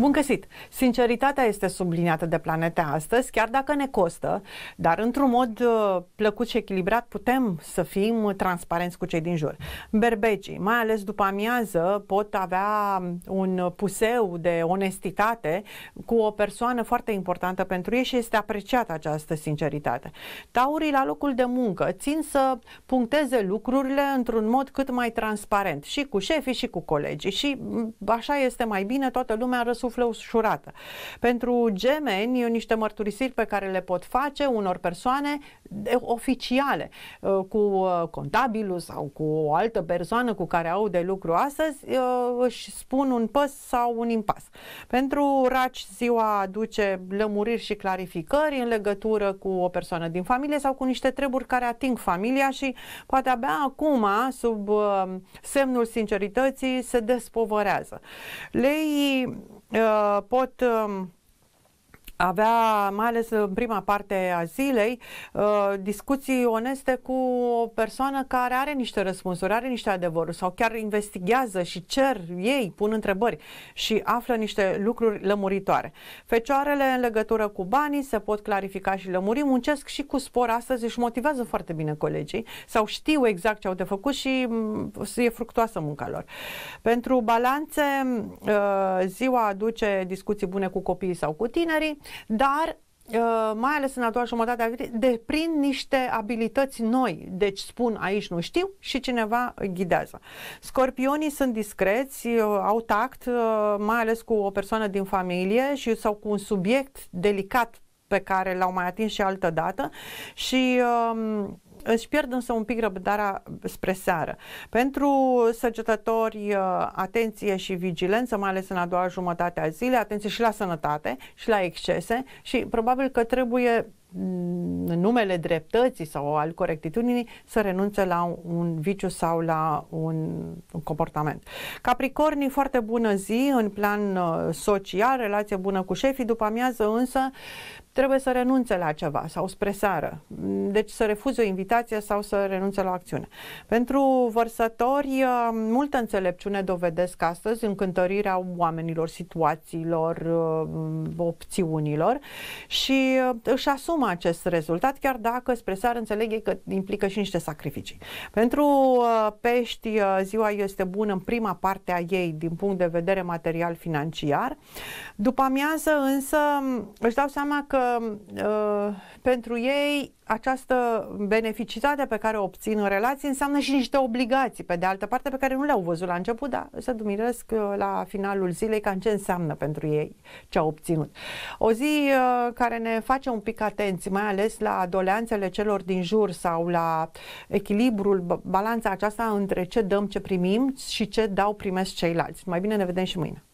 Bun găsit! Sinceritatea este subliniată de Planeta astăzi, chiar dacă ne costă, dar într-un mod uh, plăcut și echilibrat putem să fim transparenți cu cei din jur. Berbecii, mai ales după amiază, pot avea un puseu de onestitate cu o persoană foarte importantă pentru ei și este apreciată această sinceritate. Taurii la locul de muncă țin să puncteze lucrurile într-un mod cât mai transparent și cu șefii și cu colegii și mm, așa este mai bine, toată lumea răsul suflă ușurată. Pentru gemeni, niște mărturisiri pe care le pot face unor persoane oficiale, uh, cu uh, contabilul sau cu o altă persoană cu care au de lucru astăzi, uh, își spun un păs sau un impas. Pentru raci, ziua aduce lămuriri și clarificări în legătură cu o persoană din familie sau cu niște treburi care ating familia și poate abia acum, sub semnul sincerității, se despovărează. Lei Uh, pot um, avea, mai ales în prima parte a zilei, uh, discuții oneste cu o persoană care are niște răspunsuri, are niște adevăruri sau chiar investigează și cer ei, pun întrebări și află niște lucruri lămuritoare. Fecioarele în legătură cu banii se pot clarifica și lămuri, muncesc și cu spor astăzi, își motivează foarte bine colegii sau știu exact ce au de făcut și mm, e fructoasă munca lor. Pentru balanțe, mm, uh, ziua aduce discuții bune cu copiii sau cu tinerii, dar uh, mai ales în a doua jumătate a vieții, deprind niște abilități noi. Deci spun aici nu știu și cineva ghidează. Scorpionii sunt discreți, uh, au tact, uh, mai ales cu o persoană din familie și sau cu un subiect delicat pe care l-au mai atins și altă dată și uh, își pierd însă un pic răbdarea spre seară. Pentru săgetători, uh, atenție și vigilență, mai ales în a doua jumătate a zilei, atenție și la sănătate și la excese și probabil că trebuie în numele dreptății sau al corectitudinii să renunțe la un viciu sau la un, un comportament. Capricornii, foarte bună zi în plan uh, social, relație bună cu șefii, după amiază însă trebuie să renunțe la ceva sau spre seară. Deci să refuze o invitație sau să renunțe la o acțiune. Pentru vărsători, uh, multă înțelepciune dovedesc astăzi încântărirea oamenilor, situațiilor, uh, opțiunilor și își asum asumă acest rezultat, chiar dacă spre sar înțeleg că implică și niște sacrificii. Pentru uh, pești, uh, ziua este bună în prima parte a ei din punct de vedere material-financiar. După amiază însă își dau seama că uh, pentru ei această beneficitate pe care o obțin în relații înseamnă și niște obligații, pe de altă parte, pe care nu le-au văzut la început, dar se dumiresc uh, la finalul zilei în ce înseamnă pentru ei ce au obținut. O zi uh, care ne face un pic atenți, mai ales la doleanțele celor din jur sau la echilibrul, balanța aceasta între ce dăm, ce primim și ce dau, primesc ceilalți. Mai bine ne vedem și mâine.